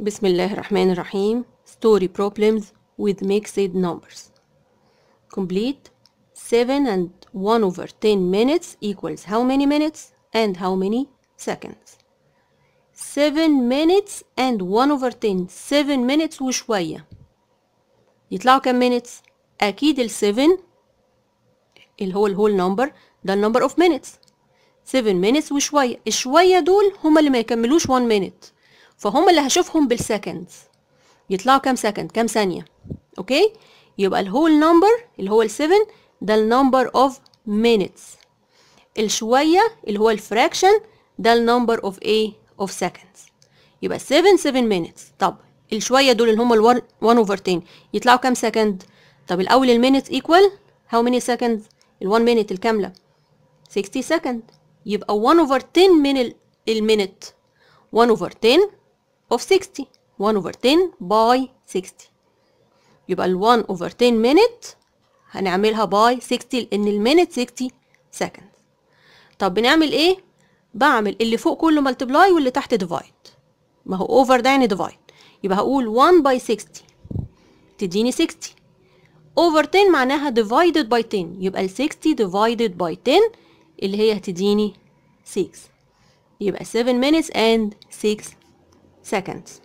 بسم الله الرحمن الرحيم story problems with mixed numbers complete 7 and 1 over 10 minutes equals how many minutes and how many seconds 7 minutes and 1 over 10 7 minutes وشوية يطلعوا كم minutes أكيد ال 7 اللي هو whole number ده number of minutes 7 minutes وشوية الشوية دول هما اللي ما يكملوش 1 minute فهم اللي هشوفهم بالسكندز يطلعوا كام سكند كام ثانيه اوكي يبقى الهول نمبر اللي هو ال ده النمبر اوف مينتس الشويه اللي هو الفراكشن ده النمبر اوف ايه اوف سكندز يبقى 7 7 مينتس طب الشويه دول اللي هم ال1 اوفر 10 يطلعوا كام سكند طب الاول المينتس ايكوال هاو ميني سكندز ال1 مينت الكامله 60 سكند يبقى 1 اوفر 10 من المينت 1 اوفر 10 of 60 1 over 10 by 60 يبقى ال 1 over 10 minute هنعملها by 60 لأن minute 60 seconds طب بنعمل ايه؟ بعمل اللي فوق كله multiply واللي تحت divide ما هو over ده يعني divide يبقى هقول 1 by 60 تديني 60 over 10 معناها divided by 10 يبقى ال 60 divided by 10 اللي هي هتديني 6 يبقى 7 minutes and 6 seconds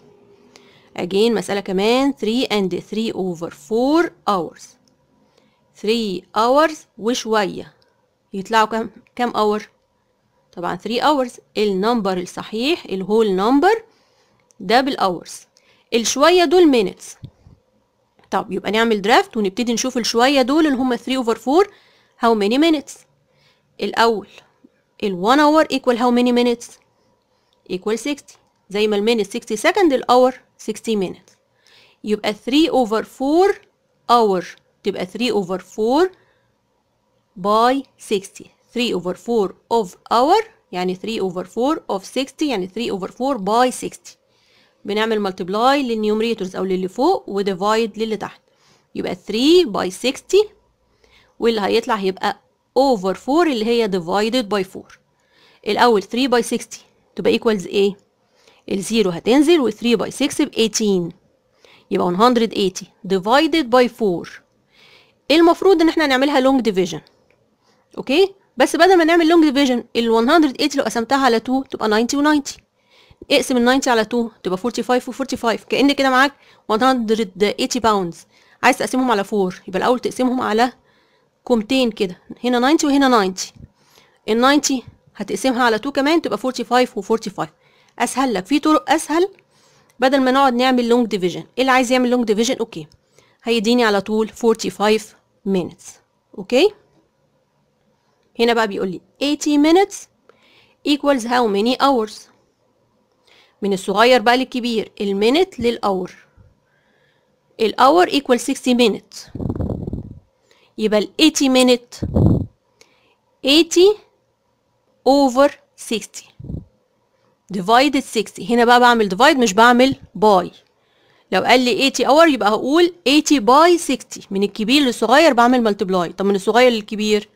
again مسألة كمان 3 and 3 over 4 hours 3 hours وشوية يطلعوا كم كم hour طبعا 3 hours النمبر الصحيح الهول نمبر double hours الشوية دول minutes طب يبقى نعمل درافت ونبتدي نشوف الشوية دول اللي هم 3 over 4 how many minutes الأول ال 1 hour equal how many minutes equal 60 زي ما المينت 60 سكند الاور 60 مينت يبقى 3 اوفر 4 اور تبقى 3 اوفر 4 باي 60 3 اوفر 4 اوف اور يعني 3 اوفر 4 اوف 60 يعني 3 اوفر 4 باي 60 بنعمل ملتبلاي للنيومريتورز او للي فوق وديفايد للي تحت يبقى 3 باي 60 واللي هيطلع هيبقى اوفر 4 اللي هي ديفايدد باي 4 الاول 3 باي 60 تبقى ايكوالز ايه الزيرو هتنزل و 3 باي 6 ب 18 يبقى 180 divided by 4 إيه المفروض ان احنا نعملها long division اوكي بس بدل ما نعمل long division ال 180 لو قسمتها على 2 تبقى 90 و90 اقسم ال 90 على 2 تبقى 45 و45 كأن كده معاك 180 pounds عايز تقسمهم على 4 يبقى الاول تقسمهم على كومتين كده هنا 90 وهنا 90 ال 90 هتقسمها على 2 كمان تبقى 45 و45 اسهل لك في طرق اسهل بدل ما نقعد نعمل لونج ديفيجن ايه اللي عايز يعمل لونج ديفيجن اوكي هيديني على طول 45 minutes اوكي هنا بقى بيقول لي 80 minutes equals how many hours من الصغير بقى للكبير المينت للأور الأور equals 60 minutes يبقى ال 80 minute 80 over 60 divided 60 هنا بقى بعمل divide مش بعمل باي لو قال لي 80 اور يبقى هقول 80 باي 60 من الكبير للصغير بعمل ملتبلاي طب من الصغير للكبير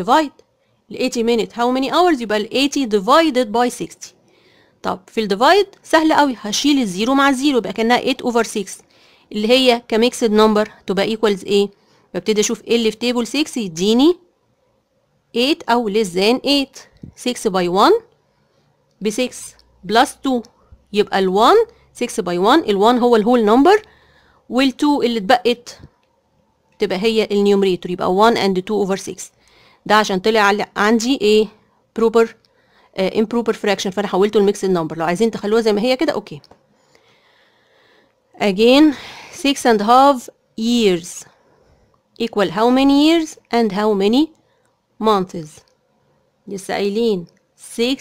divide ال 80 minute how many hours يبقى ال 80 divided by 60 طب في الديفايد سهل قوي هشيل الزيرو مع الزيرو يبقى كانها 8 over 6 اللي هي كميكسد نمبر تبقى ايكوالز ايه ببتدي اشوف ايه اللي في تيبل 6 يديني 8 او less than 8 6 by 1 ب 6 بلس 2 يبقى ال 1 6 باي 1 ال 1 هو الهول نمبر وال 2 اللي اتبقت تبقى هي النيومريتور يبقى 1 اند 2 اوفر 6 ده عشان طلع عندي ايه بروبر امبروبر فراكشن فانا حولته لميكس نمبر لو عايزين تخلوها زي ما هي كده اوكي again 6 and half years equal how many years and how many months لسه قايلين 6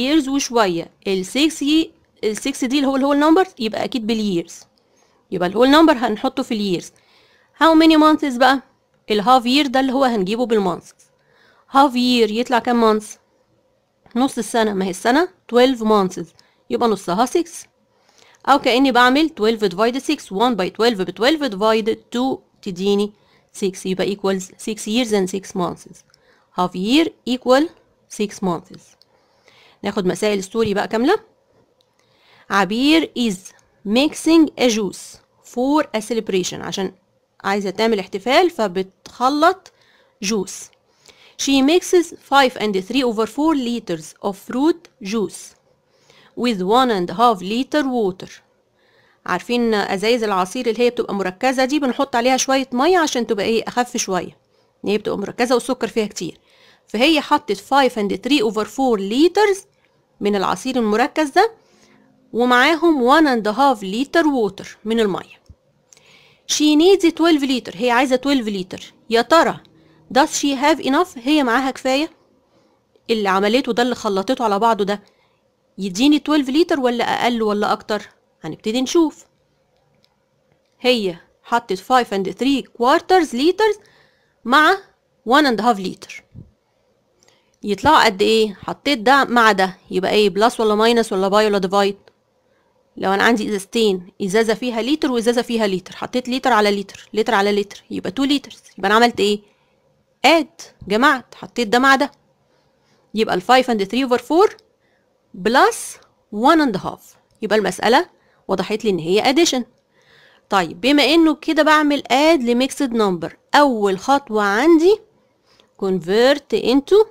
years وشوية ال 6 ال 6 دي اللي هو الهول نمبر يبقى أكيد بالييرز يبقى الهول نمبر هنحطه في الييرز هاو many months بقى الهاف يير ده اللي هو هنجيبه بالمانث هاف يير يطلع كام مانث نص السنة ما هي السنة 12 months يبقى نصها 6 أو كأني بعمل 12 ديفايد 6 1 باي 12 ب 12 ديفايد 2 تديني 6 يبقى ايكوالز 6 years and 6 months half year equal 6 months ناخد مسائل ستوري بقى كاملة عبير is mixing a juice for a celebration عشان عايزة تعمل احتفال فبتخلط جوس She mixes 5 and 3 over 4 liters of fruit juice with 1 and half liter water عارفين ازايز العصير اللي هي بتبقى مركزة دي بنحط عليها شوية مية عشان تبقى ايه اخف شوية يعني هي بتبقى مركزة والسكر فيها كتير فهي حطت 5 and 3 over 4 liters من العصير المركز ده ومعاهم 1 and half liter water من المية she needs 12 liter هي عايزة 12 liter يا ترى does she have enough هي معاها كفاية اللي عملته ده اللي خلطته على بعضه ده يديني 12 لتر ولا أقل ولا أكتر هنبتدي نشوف هي حطت 5 and 3 quarters liters مع 1 and half liter يطلعوا قد ايه حطيت ده مع ده يبقى ايه بلس ولا ماينس ولا باي ولا ديفايد لو انا عندي ازازتين ازازه فيها لتر وازازه فيها لتر حطيت لتر على لتر لتر على لتر يبقى 2 لتر يبقى انا عملت ايه اد جمعت حطيت ده مع ده يبقى ال 5 اند 3 اوفر 4 بلس 1 اند هاف يبقى المساله وضحت لي ان هي اديشن طيب بما انه كده بعمل اد لميكسد نمبر اول خطوه عندي convert into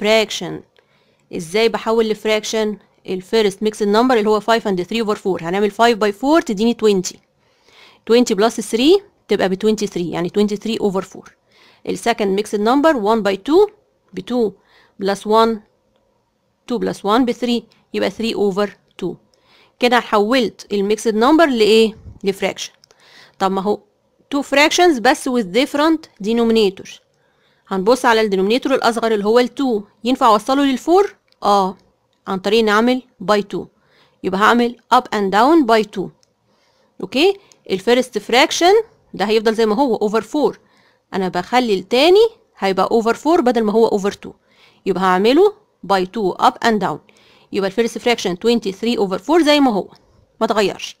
fraction ازاي بحول لفراكشن الفيرست ميكس النمبر اللي هو 5 اند 3 اوفر 4 هنعمل 5 باي 4 تديني 20 20 بلس 3 تبقى ب 23 يعني 23 اوفر 4 السكند ميكس النمبر 1 باي 2 ب 2 بلس 1 2 بلس 1 ب 3 يبقى 3 اوفر 2 كده حولت الميكس النمبر لايه لفراكشن طب ما هو 2 فراكشنز بس with different denominators هنبص على الدينومينيتور الاصغر اللي هو التو 2 ينفع اوصله للفور؟ 4 اه عن طريق ان اعمل باي تو يبقى هعمل اب اند داون باي two اوكي الفيرست فراكشن ده هيفضل زي ما هو اوفر four انا بخلي التاني هيبقى اوفر four بدل ما هو اوفر two يبقى هعمله باي two اب اند داون يبقى الفيرست فراكشن 23 اوفر فور زي ما هو ما تغيرش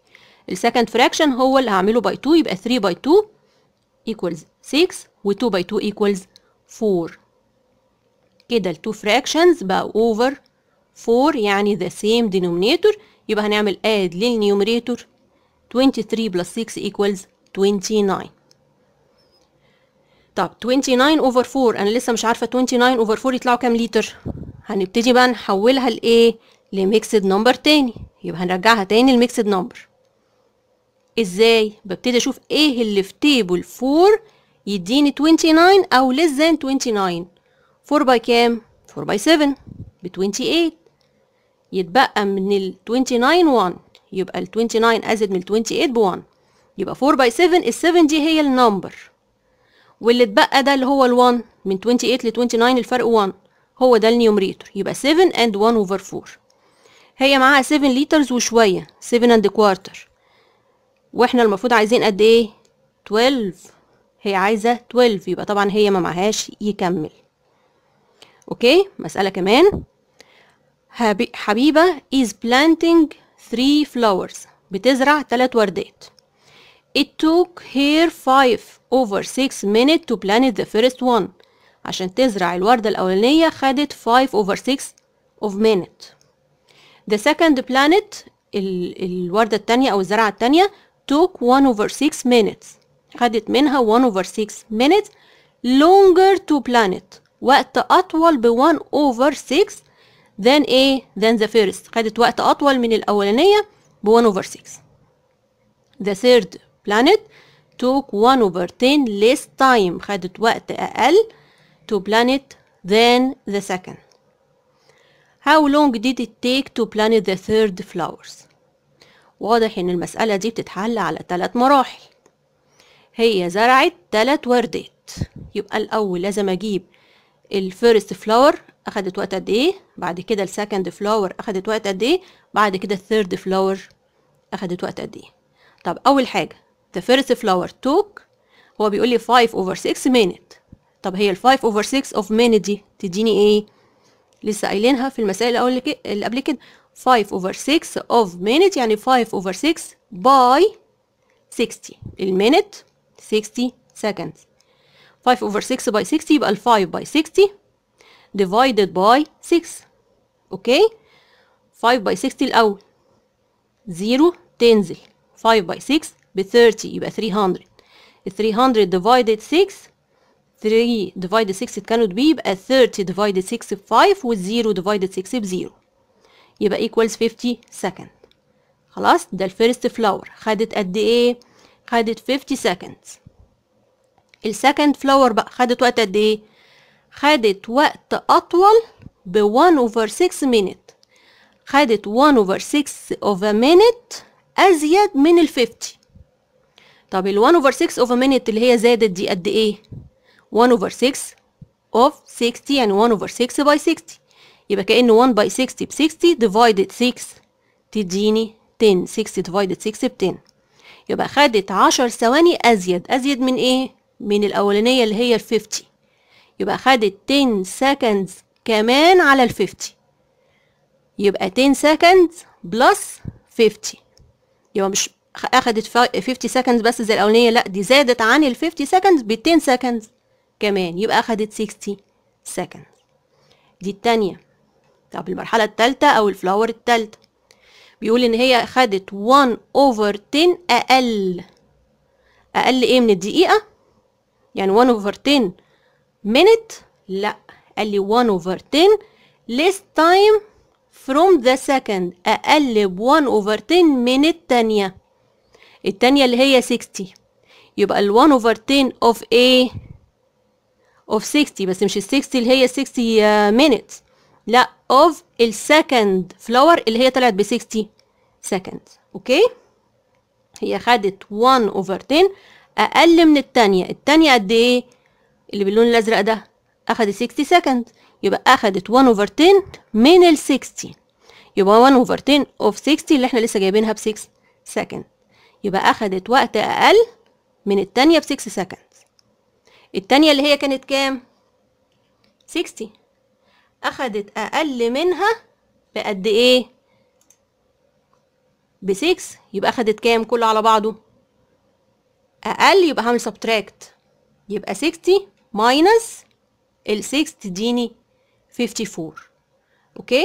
السكند فراكشن هو اللي هعمله باي two يبقى ثري باي two equals سيكس و two باي two equals 4 كده التو فراكشنز بقى اوفر 4 يعني ذا سيم denominator يبقى هنعمل اد للنيوميريتور 23 plus 6 equals 29 طب 29 over 4 انا لسه مش عارفه 29 over 4 يطلعوا كام لتر هنبتدي بقى نحولها لايه لميكسد نمبر تاني يبقى هنرجعها تاني لميكسد نمبر ازاي ببتدي اشوف ايه اللي في تيبل 4 يديني 29 أو less than 29 4 by كام؟ 4 by 7 ب 28 يتبقى من ال 29 1 يبقى ال 29 أزيد من ال 28 ب 1 يبقى 4 by 7 ال 7 دي هي النمبر واللي اتبقى ده اللي هو ال 1 من 28 ل 29 الفرق 1 هو ده النيومريتور يبقى 7 and 1 over 4 هي معاها 7 liters وشوية 7 and quarter واحنا المفروض عايزين قد ايه 12 هي عايزة 12 يبقى طبعا هي ما معهاش يكمل اوكي مسألة كمان حبيبة is planting three flowers بتزرع تلات وردات it took her five over six minutes to plant the first one عشان تزرع الوردة الأولانية خدت 5 over 6 of minute the second planet الوردة التانية أو الزرعة التانية took 1 over 6 minutes خدت منها 1 over 6 minutes longer to planet وقت أطول ب 1 over 6 than A than the first خدت وقت أطول من الأولانية ب 1 over 6 the third planet took 1 over 10 less time خدت وقت أقل to planet than the second How long did it take to plant the third flowers؟ واضح إن المسألة دي بتتحل على ثلاث مراحل هي زرعت تلات وردات يبقى الأول لازم أجيب الفيرست فلاور أخدت وقت قد إيه بعد كده السكند فلاور أخدت وقت قد إيه بعد كده الثيرد فلاور أخدت وقت قد إيه طب أول حاجة the first flower took هو بيقول لي 5 over 6 minute طب هي ال 5 over 6 of minute دي تديني إيه لسه قايلينها في المسائل اللي قبل كده 5 over 6 of minute يعني 5 over 6 by 60 المينت 60 seconds 5 over 6 by 60 يبقى 5 by 60 divided by 6 Okay, 5 by 60 الاول 0 تنزل 5 by 6 ب 30 يبقى 300 300 divided 6 3 divided 6 it cannot be يبقى 30 divided 6 ب 5 و 0 divided 6 ب 0 يبقى equals 50 second خلاص ده الفيرست فلاور خدت قد ايه خدت 50 seconds السكند فلاور بقى خدت وقت قد ايه خدت وقت اطول ب 1 over 6 minute خدت 1 over 6 of a minute ازيد من ال 50 طب ال 1 over 6 of a minute اللي هي زادت دي قد ايه 1 over 6 of 60 يعني 1 over 6 by 60 يبقى كأن 1 by 60 ب 60 divided 6 تديني 10 60 divided 6 ب 10 يبقى خدت عشر ثواني أزيد أزيد من إيه؟ من الأولانية اللي هي الفيفتي يبقى خدت 10 seconds كمان على الفيفتي يبقى 10 seconds بلس 50 يبقى مش أخدت 50 seconds بس زي الأولانية لأ دي زادت عن الفيفتي 50 seconds بال 10 seconds كمان يبقى أخدت 60 seconds دي التانية طب المرحلة التالتة أو الفلاور التالتة بيقول ان هي خدت 1 over 10 اقل اقل ايه من الدقيقه يعني 1 over 10 minute لا قال لي 1 over 10 less time from the second اقل ب 1 over 10 من الثانيه الثانيه اللي هي 60 يبقى ال 1 over 10 of ايه of 60 بس مش ال 60 اللي هي 60 uh, minutes لا of the second flower اللي هي طلعت ب 60 seconds اوكي هي خدت 1 over 10 اقل من التانية التانية قد ايه اللي باللون الازرق ده اخدت 60 seconds يبقى اخدت 1 over 10 من ال 60 يبقى 1 over 10 of 60 اللي احنا لسه جايبينها ب 6 seconds يبقى اخدت وقت اقل من التانية ب 6 seconds التانية اللي هي كانت كام 60 أخدت أقل منها بقد إيه؟ 6 يبقى أخدت كام كله على بعضه؟ أقل يبقى هعمل سبتراكت يبقى 60 ماينس ال 6 تديني 54 أوكي؟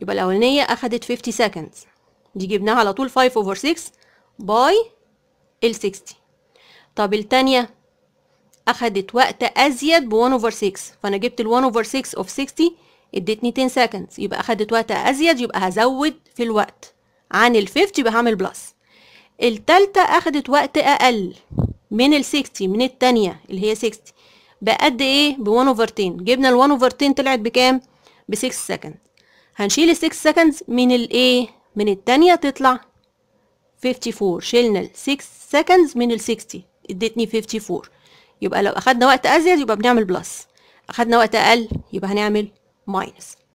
يبقى الأولانية أخدت 50 سكندز دي جبناها على طول 5 over 6 باي ال 60 طب الثانيه اخدت وقت ازيد ب 1 over 6 فانا جبت ال 1 over 6 of 60 ادتني 10 seconds يبقى اخدت وقت ازيد يبقى هزود في الوقت عن ال 50 يبقى هعمل بلس التالتة اخدت وقت اقل من ال 60 من التانية اللي هي 60 بقد ايه ب 1 over 10 جبنا ال 1 over 10 طلعت بكام ب 6 seconds هنشيل ال 6 seconds من الايه من التانية تطلع 54 شلنا ال 6 seconds من ال 60 ادتني 54 يبقى لو أخدنا وقت أزيد يبقى بنعمل بلس أخدنا وقت أقل يبقى هنعمل ماينس